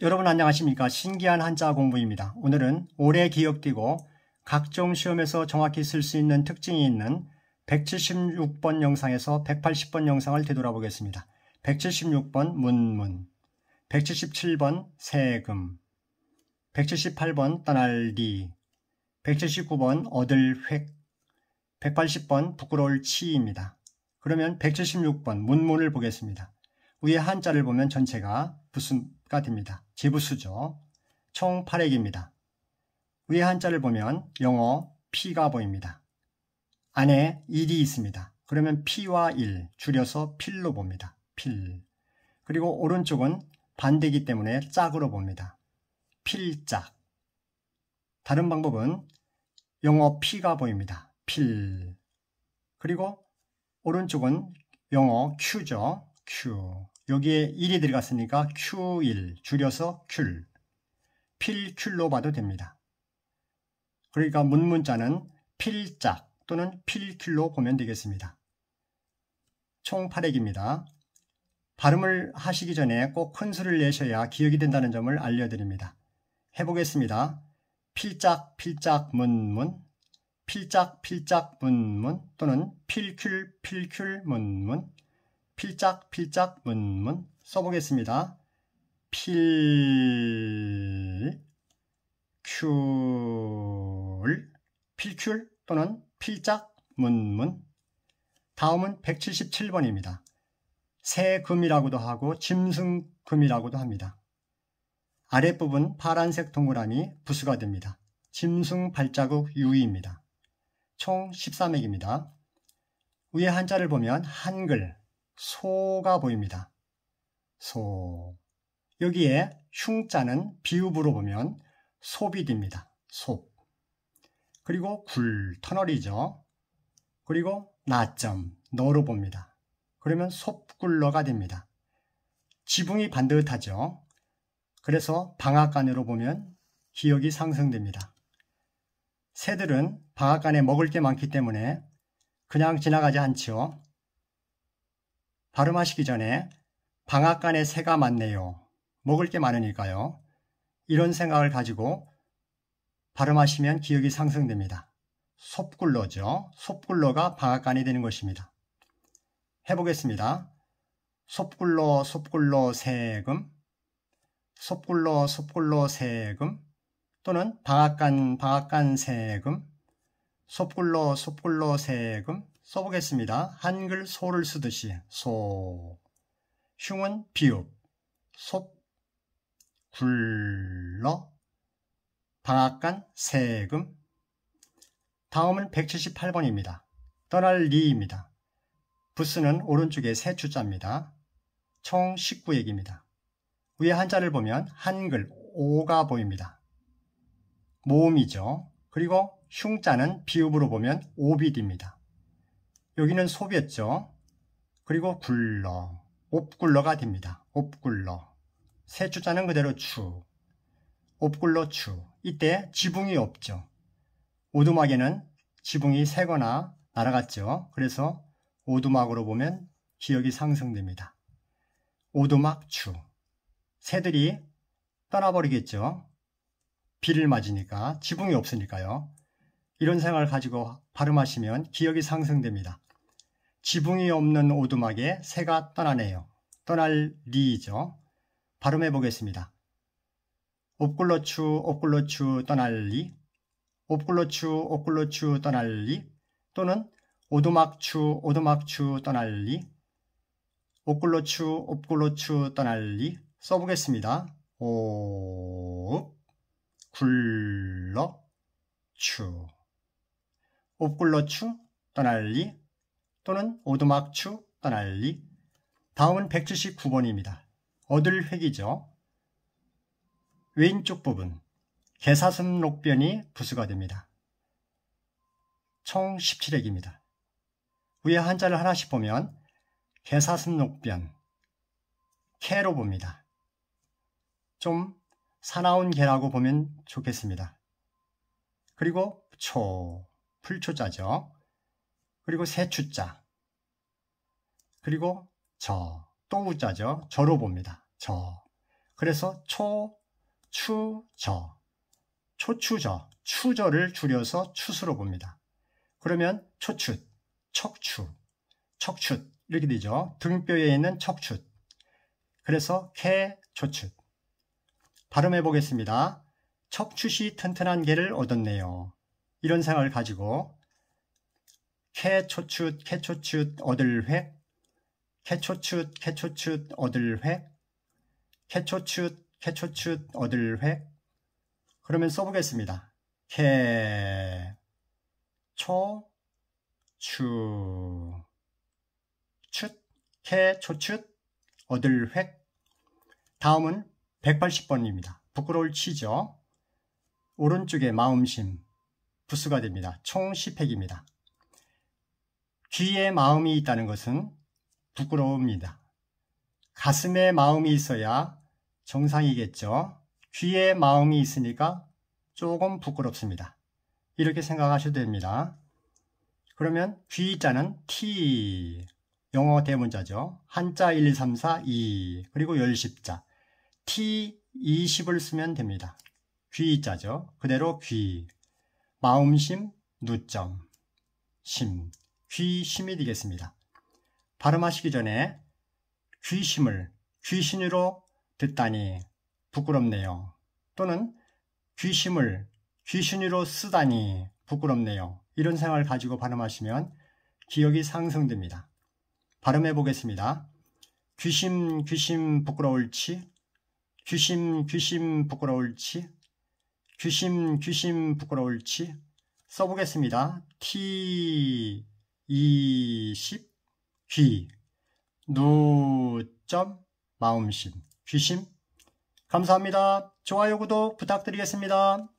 여러분 안녕하십니까 신기한 한자 공부입니다. 오늘은 오래 기억되고 각종 시험에서 정확히 쓸 수 있는 특징이 있는 176번 영상에서 180번 영상을 되돌아보겠습니다. 176번 문문 177번 세금 178번 떠날리 179번 얻을 획 180번 부끄러울 치입니다. 그러면 176번 문문을 보겠습니다. 위에 한자를 보면 전체가 무슨 가 됩니다. 지부수죠. 총 8액입니다. 위에 한자를 보면 영어 P가 보입니다. 안에 1이 있습니다. 그러면 P와 1 줄여서 필로 봅니다. 필. 그리고 오른쪽은 반대기 때문에 짝으로 봅니다. 필짝. 다른 방법은 영어 P가 보입니다. 필. 그리고 오른쪽은 영어 Q죠. Q. 여기에 1이 들어갔으니까 Q1 줄여서 큘 필큘로 봐도 됩니다. 그러니까 문문자는 필짝 또는 필큘로 보면 되겠습니다. 총 8액입니다. 발음을 하시기 전에 꼭 큰 수를 내셔야 기억이 된다는 점을 알려드립니다. 해보겠습니다. 필짝 필짝 문문 필짝 필짝 문문 또는 필큘 필큘 문문 필짝필짝 문문 써보겠습니다. 필, 큐, 필큐 또는 필짝 문문 다음은 177번입니다. 새금이라고도 하고 짐승금이라고도 합니다. 아랫부분 파란색 동그라미 부수가 됩니다. 짐승 발자국 유의입니다. 총 13액입니다. 위에 한자를 보면 한글, 소가 보입니다. 소. 여기에 흉자는 비읍으로 보면 소비디입니다 소. 그리고 굴, 터널이죠. 그리고 나점, 너로 봅니다. 그러면 솝굴러가 됩니다. 지붕이 반듯하죠. 그래서 방앗간으로 보면 기억이 상승됩니다. 새들은 방앗간에 먹을 게 많기 때문에 그냥 지나가지 않지요. 발음하시기 전에 방앗간에 새가 많네요. 먹을 게 많으니까요. 이런 생각을 가지고 발음하시면 기억이 상승됩니다. 솝굴러죠. 솝굴러가 방앗간이 되는 것입니다. 해보겠습니다. 솝굴러 솝굴러 세금 솝굴러 솝굴러 세금 또는 방앗간 방앗간 세금 솝굴러 솝굴러 세금 써보겠습니다. 한글 소를 쓰듯이 소 흉은 비읍 솥 굴러 방앗간 세금 다음은 178번입니다. 떠날 리입니다. 부스는 오른쪽에 세 주자입니다. 총 19얘기입니다. 위에 한자를 보면 한글 오가 보입니다. 모음이죠. 그리고 흉자는 비읍으로 보면 오비디입니다. 여기는 소비였죠. 그리고 굴러, 옵굴러가 됩니다. 옵굴러. 세 주자는 그대로 추, 옵굴러 추. 이때 지붕이 없죠. 오두막에는 지붕이 새거나 날아갔죠. 그래서 오두막으로 보면 기억이 상승됩니다. 오두막 추. 새들이 떠나버리겠죠. 비를 맞으니까 지붕이 없으니까요. 이런 생각을 가지고 발음하시면 기억이 상승됩니다. 지붕이 없는 오두막에 새가 떠나네요. 떠날 리이죠. 발음해 보겠습니다. 옵글러추 옵글러추 떠날리 옵글러추 옵글러추 떠날리 또는 오두막추 오두막추 떠날리 옵글러추 옵글러추 떠날리 써보겠습니다. 오 굴러추 옵글러추 떠날리 또는 오두막추 떠날리 다음은 179번입니다. 어들 획이죠. 왼쪽 부분 개사슴 록변이 부수가 됩니다. 총1 7획입니다 위에 한자를 하나씩 보면 개사슴 록변 캐로 봅니다. 좀 사나운 개라고 보면 좋겠습니다. 그리고 초, 풀초자죠. 그리고 새 주자. 그리고 저. 또 우자죠. 저로 봅니다. 저. 그래서 초, 추, 저. 초추저, 추저를 줄여서 추수로 봅니다. 그러면 초추, 척추, 척추 이렇게 되죠. 등뼈에 있는 척추. 그래서 캐, 초추. 발음해 보겠습니다. 척추시 튼튼한 개를 얻었네요. 이런 생각을 가지고 캐초추 캐초추 어들회 캐초추 캐초추 어들회 캐초추 캐초추 어들회 그러면 써보겠습니다. 캐, 초, 추, 춥, 캐, 초, 춥, 어들, 획. 다음은 180번입니다. 부끄러울 치죠. 오른쪽에 마음심, 부수가 됩니다. 총 10획입니다. 귀에 마음이 있다는 것은 부끄러웁니다 가슴에 마음이 있어야 정상이겠죠. 귀에 마음이 있으니까 조금 부끄럽습니다. 이렇게 생각하셔도 됩니다. 그러면 귀자는 T, 영어 대문자죠. 한자 1, 2, 3, 4, 2, 그리고 열 십자. T, 20을 쓰면 됩니다. 귀자죠. 그대로 귀, 마음심, 누점, 심. 귀심이 되겠습니다. 발음하시기 전에 귀심을 귀신으로 듣다니 부끄럽네요. 또는 귀심을 귀신으로 쓰다니 부끄럽네요. 이런 생각을 가지고 발음하시면 기억이 상승됩니다. 발음해 보겠습니다. 귀심 귀심 부끄러울지 귀심 귀심 부끄러울지 귀심 귀심 부끄러울지 써보겠습니다. T 이십 귀 노점 마음심 귀심 감사합니다. 좋아요 구독 부탁드리겠습니다.